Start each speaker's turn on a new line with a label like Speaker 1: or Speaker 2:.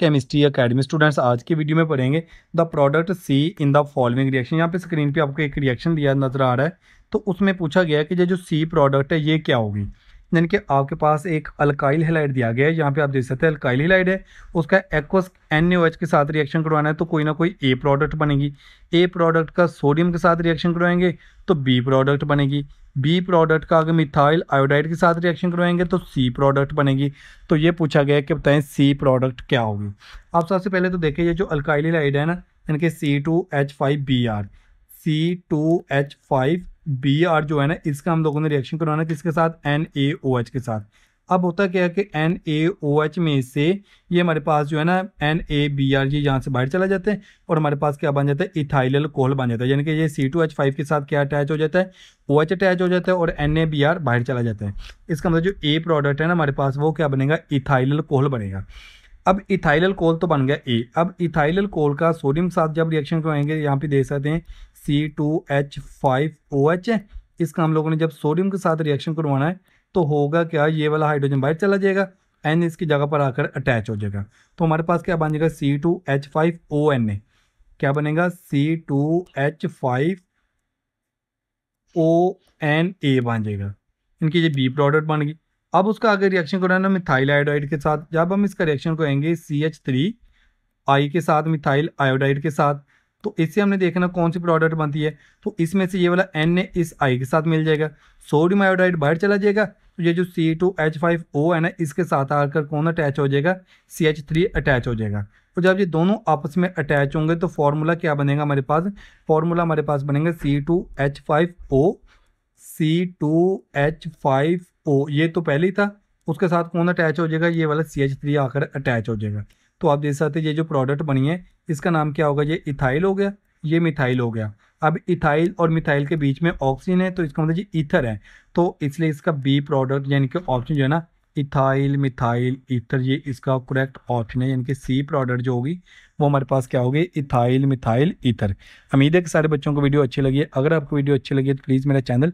Speaker 1: chemistry academy students आज के video में पढ़ेंगे the product C in the following reaction यहाँ पे स्क्रीन पे आपको एक रिएक्शन दिया नजर आ रहा है तो उसमें पूछा गया है कि ये जो सी प्रोडक्ट है ये क्या होगी यानी कि आपके पास एक अल्काइल हेलाइड दिया गया है यहाँ पे आप देख सकते हैं अल्काइल हेलाइड है उसका एक्वस एन के साथ रिएक्शन करवाना है तो कोई ना कोई ए प्रोडक्ट बनेगी ए प्रोडक्ट का सोडियम के साथ रिएक्शन करवाएंगे तो बी प्रोडक्ट बनेगी बी प्रोडक्ट का अगर मिथाइल आयोडाइड के साथ रिएक्शन करवाएंगे तो सी प्रोडक्ट बनेगी तो ये पूछा गया कि बताएं सी प्रोडक्ट क्या होगी आप सबसे पहले तो देखें ये जो अल्काइल हेलाइड है ना यानी कि C two H five B R C two H five B R जो है ना इसका हम लोगों ने रिएक्शन करवाना किसके साथ एन ए ओ एच के साथ अब होता क्या है कि एन ए ओ एच में से ये हमारे पास जो है ना एन ए बी आर ये यहाँ से बाहर चला जाता है और हमारे पास क्या बन जाता है इथाइल कोहल बन जाता है यानी कि ये सी टू एच फाइव के साथ क्या अटैच हो जाता है ओ एच अटैच हो जाता है और एन ए बी आर बाहर चला जाता है इसका मतलब जो ए प्रोडक्ट है ना हमारे पास वो क्या बनेगा इथाइल कोहल बनेगा अब इथाइल कोल तो बन गया ए अब इथाइल कोल का सोडियम साथ जब रिएक्शन करवाएंगे यहाँ पे देख सकते हैं C two H five O H है इसका हम लोगों ने जब सोडियम के साथ रिएक्शन करवाना है तो होगा क्या ये वाला हाइड्रोजन बाहर चला जाएगा एन इसकी जगह पर आकर अटैच हो जाएगा तो हमारे पास क्या बन जाएगा C two H five O N A क्या बनेगा C two H five O N A बन जाएगा इनकी ये बी प्रोडक्ट बन गई अब उसका अगर रिएक्शन कराना मिथाइल आयोडाइड के साथ जब हम इसका रिएक्शन करेंगे सी एच थ्री आई के साथ मिथाइल आयोडाइड के साथ तो इससे हमने देखना कौन सी प्रोडक्ट बनती है तो इसमें से ये वाला एन इस आई के साथ मिल जाएगा सोडियम आयोडाइड बाहर चला जाएगा तो ये जो C two H five O है ना इसके साथ आकर कौन अटैच हो जाएगा सी एच थ्री अटैच हो जाएगा और तो जब ये दोनों आपस में अटैच होंगे तो फॉर्मूला क्या बनेगा हमारे पास फॉर्मूला हमारे पास बनेगा C two H five O C two H five O ये तो पहले ही था उसके साथ कौन अटैच हो जाएगा ये वाला सी एच थ्री आकर अटैच हो जाएगा तो आप देख सकते ये जो प्रोडक्ट बनी है इसका नाम क्या होगा ये इथाइल हो गया ये मिथाइल हो गया अब इथाइल और मिथाइल के बीच में ऑक्सीजन है तो इसका मतलब ये इथर है तो इसलिए इसका बी प्रोडक्ट यानी कि ऑप्शन जो है ना इथाइल मिथाइल इथर ये इसका करेक्ट ऑप्शन है यानी कि सी प्रोडक्ट जो होगी वो हमारे पास क्या होगी इथाइल मिथाइल इथर उम्मीद है कि सारे बच्चों को वीडियो अच्छी लगी है अगर आपको वीडियो अच्छी लगी है तो प्लीज़ मेरा चैनल